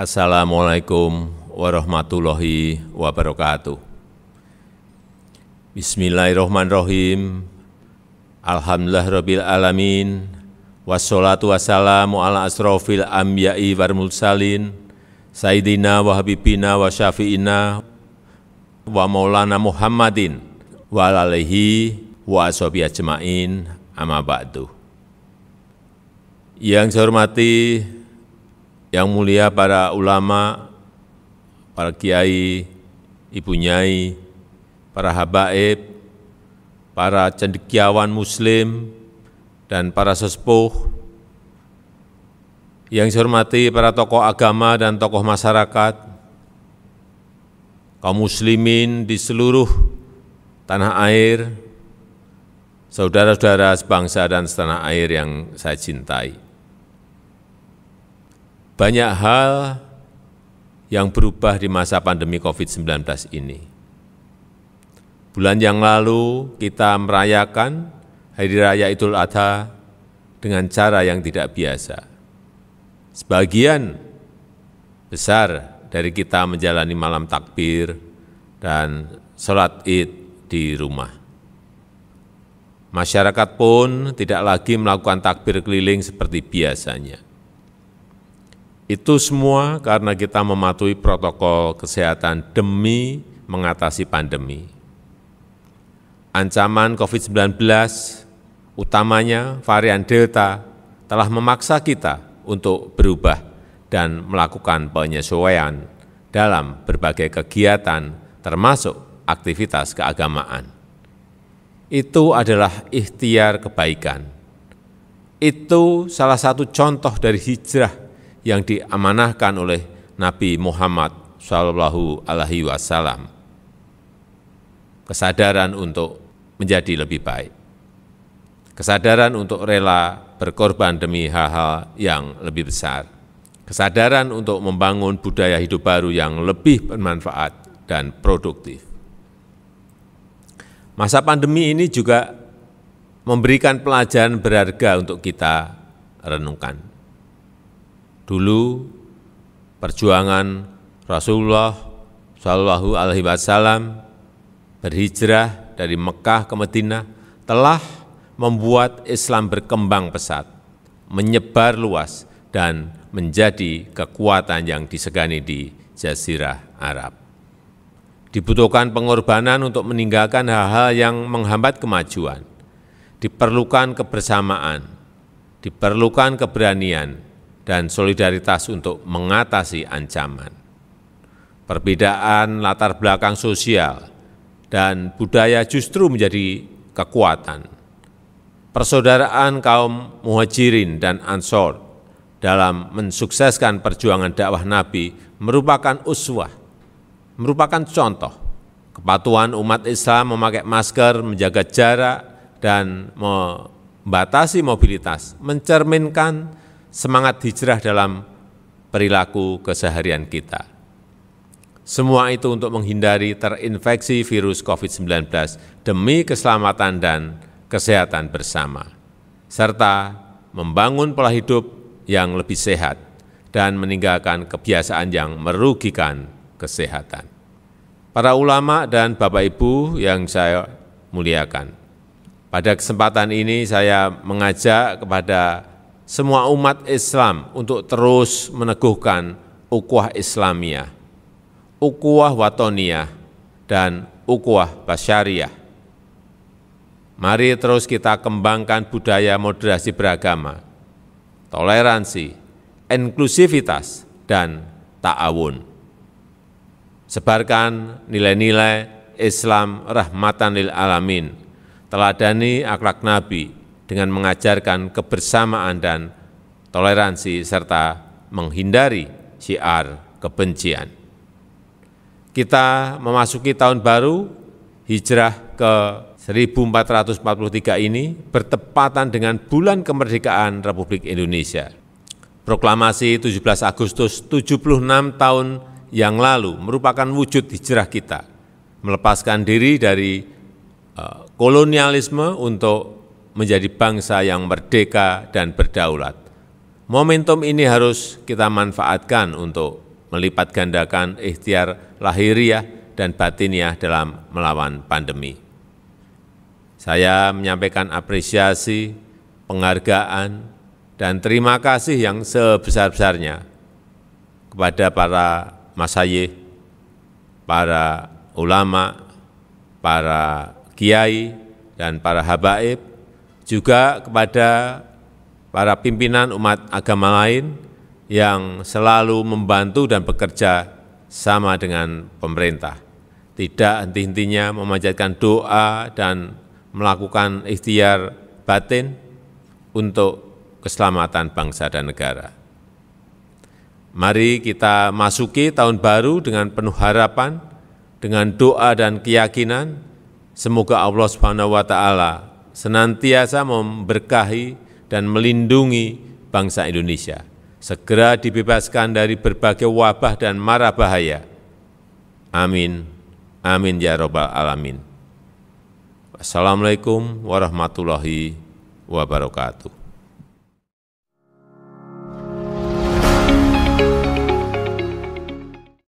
Assalamualaikum warahmatullahi wabarakatuh. Bismillahirrahmanirrahim. Alhamdulillah Rabbil Alamin. Wassalatu wassalamu ala asrofil ambiyai war mursalin. Sayyidina wa habibina wa syafi'ina wa maulana Muhammadin wa alaihi wa ashabi ajma'in amma ba'du. Yang saya hormati yang mulia para ulama, para kiai, ibu nyai, para habaib, para cendekiawan muslim, dan para sesepuh, yang saya hormati para tokoh agama dan tokoh masyarakat, kaum muslimin di seluruh tanah air, saudara-saudara sebangsa dan setanah air yang saya cintai. Banyak hal yang berubah di masa pandemi COVID-19 ini. Bulan yang lalu kita merayakan Hari Raya Idul Adha dengan cara yang tidak biasa. Sebagian besar dari kita menjalani malam takbir dan sholat id di rumah. Masyarakat pun tidak lagi melakukan takbir keliling seperti biasanya. Itu semua karena kita mematuhi protokol kesehatan demi mengatasi pandemi. Ancaman COVID-19, utamanya varian Delta, telah memaksa kita untuk berubah dan melakukan penyesuaian dalam berbagai kegiatan termasuk aktivitas keagamaan. Itu adalah ikhtiar kebaikan. Itu salah satu contoh dari hijrah yang diamanahkan oleh Nabi Muhammad Shallallahu Alaihi Wasallam. Kesadaran untuk menjadi lebih baik. Kesadaran untuk rela berkorban demi hal-hal yang lebih besar. Kesadaran untuk membangun budaya hidup baru yang lebih bermanfaat dan produktif. Masa pandemi ini juga memberikan pelajaran berharga untuk kita renungkan dulu perjuangan Rasulullah Shallallahu Alaihi Wasallam berhijrah dari Mekah ke Madinah telah membuat Islam berkembang pesat, menyebar luas, dan menjadi kekuatan yang disegani di Jazirah Arab. Dibutuhkan pengorbanan untuk meninggalkan hal-hal yang menghambat kemajuan. Diperlukan kebersamaan, diperlukan keberanian, dan solidaritas untuk mengatasi ancaman. Perbedaan latar belakang sosial dan budaya justru menjadi kekuatan. Persaudaraan kaum muhajirin dan ansor dalam mensukseskan perjuangan dakwah Nabi merupakan uswah, merupakan contoh. Kepatuhan umat Islam memakai masker, menjaga jarak, dan membatasi mobilitas mencerminkan semangat hijrah dalam perilaku keseharian kita. Semua itu untuk menghindari terinfeksi virus COVID-19 demi keselamatan dan kesehatan bersama, serta membangun pola hidup yang lebih sehat dan meninggalkan kebiasaan yang merugikan kesehatan. Para ulama dan Bapak Ibu yang saya muliakan, pada kesempatan ini saya mengajak kepada semua umat Islam untuk terus meneguhkan ukuah Islamiyah, ukuah Watoniyah, dan ukuah Basyariah. Mari terus kita kembangkan budaya moderasi beragama, toleransi, inklusivitas, dan ta'awun. Sebarkan nilai-nilai Islam rahmatan lil alamin, teladani akhlak Nabi, dengan mengajarkan kebersamaan dan toleransi serta menghindari syiar kebencian. Kita memasuki tahun baru hijrah ke 1443 ini bertepatan dengan bulan kemerdekaan Republik Indonesia. Proklamasi 17 Agustus 76 tahun yang lalu merupakan wujud hijrah kita, melepaskan diri dari eh, kolonialisme untuk menjadi bangsa yang merdeka dan berdaulat. Momentum ini harus kita manfaatkan untuk melipat gandakan ikhtiar lahiriah dan batiniah dalam melawan pandemi. Saya menyampaikan apresiasi, penghargaan, dan terima kasih yang sebesar-besarnya kepada para masayih, para ulama, para kiai, dan para habaib juga kepada para pimpinan umat agama lain yang selalu membantu dan bekerja sama dengan pemerintah. Tidak henti-hentinya memanjatkan doa dan melakukan ikhtiar batin untuk keselamatan bangsa dan negara. Mari kita masuki tahun baru dengan penuh harapan, dengan doa dan keyakinan, semoga Allah swt senantiasa memberkahi dan melindungi bangsa Indonesia. Segera dibebaskan dari berbagai wabah dan mara bahaya. Amin. Amin ya robbal alamin. Assalamualaikum warahmatullahi wabarakatuh.